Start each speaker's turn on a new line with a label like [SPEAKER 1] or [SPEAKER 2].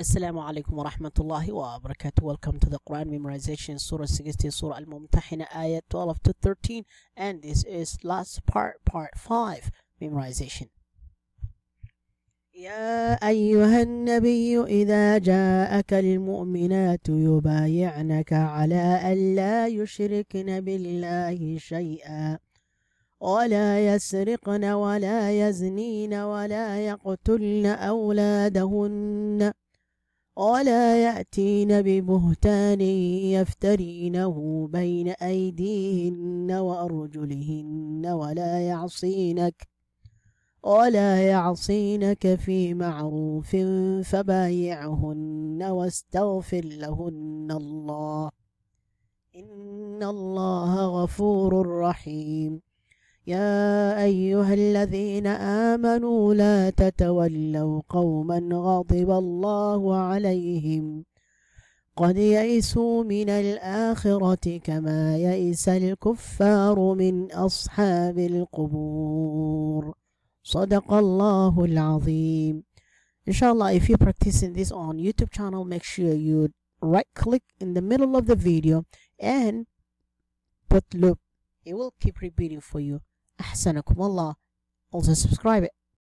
[SPEAKER 1] السلام عليكم ورحمة الله وبركاته Welcome to the Quran memorization Surah 60 Surah Al-Mumtahina Ayat 12 to 13 And this is last part, part 5 memorization يا أيها النبي إذا جاءك المؤمنات يبايعنك على أن لا يشركن بالله شيئا ولا يسرقن ولا يزنين ولا يقتلن أولادهن ولا يأتين ببهتان يفترينه بين أيديهن وأرجلهن ولا يعصينك ولا يعصينك في معروف فبايعهن واستغفر لهن الله إن الله غفور رحيم يا أيها الذين آمنوا لا تتولوا قوما غضب الله عليهم قد يئسوا من الآخرة كما يئس الكفار من أصحاب القبور صدق الله العظيم Inshallah, if you're practicing this on YouTube channel, make sure you right click in the middle of the video and put loop. It will keep repeating for you. أحسنكم الله also subscribe it